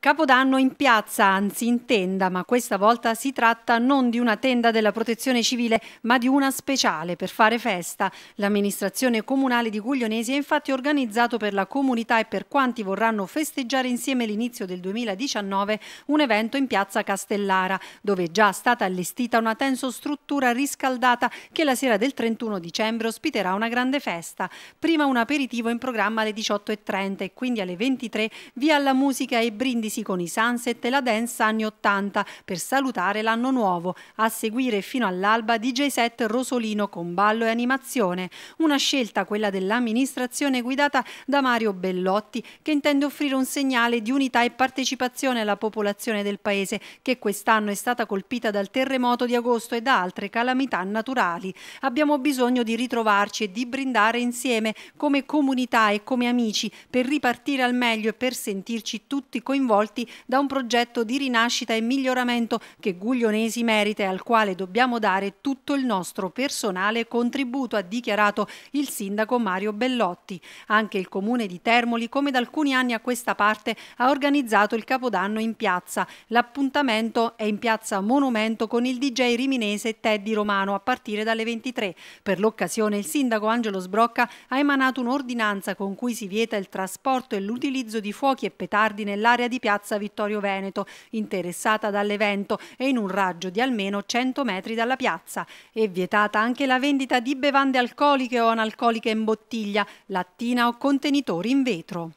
Capodanno in piazza, anzi in tenda, ma questa volta si tratta non di una tenda della protezione civile, ma di una speciale per fare festa. L'amministrazione comunale di Guglionesi ha infatti organizzato per la comunità e per quanti vorranno festeggiare insieme l'inizio del 2019 un evento in piazza Castellara, dove è già stata allestita una tenso struttura riscaldata che la sera del 31 dicembre ospiterà una grande festa. Prima un aperitivo in programma alle 18.30 e quindi alle 23 via alla musica e brindisi Brindisi con i Sunset e la Dance anni 80 per salutare l'anno nuovo. A seguire fino all'alba DJ set Rosolino con ballo e animazione. Una scelta quella dell'amministrazione guidata da Mario Bellotti che intende offrire un segnale di unità e partecipazione alla popolazione del paese che quest'anno è stata colpita dal terremoto di agosto e da altre calamità naturali. Abbiamo bisogno di ritrovarci e di brindare insieme come comunità e come amici per ripartire al meglio e per sentirci tutti coinvolti coinvolti da un progetto di rinascita e miglioramento che Guglionesi merita e al quale dobbiamo dare tutto il nostro personale contributo, ha dichiarato il sindaco Mario Bellotti. Anche il comune di Termoli, come da alcuni anni a questa parte, ha organizzato il Capodanno in piazza. L'appuntamento è in piazza Monumento con il DJ riminese Teddy Romano a partire dalle 23. Per l'occasione il sindaco Angelo Sbrocca ha emanato un'ordinanza con cui si vieta il trasporto e l'utilizzo di fuochi e petardi nell'area di piazza piazza Vittorio Veneto, interessata dall'evento e in un raggio di almeno 100 metri dalla piazza. È vietata anche la vendita di bevande alcoliche o analcoliche in bottiglia, lattina o contenitori in vetro.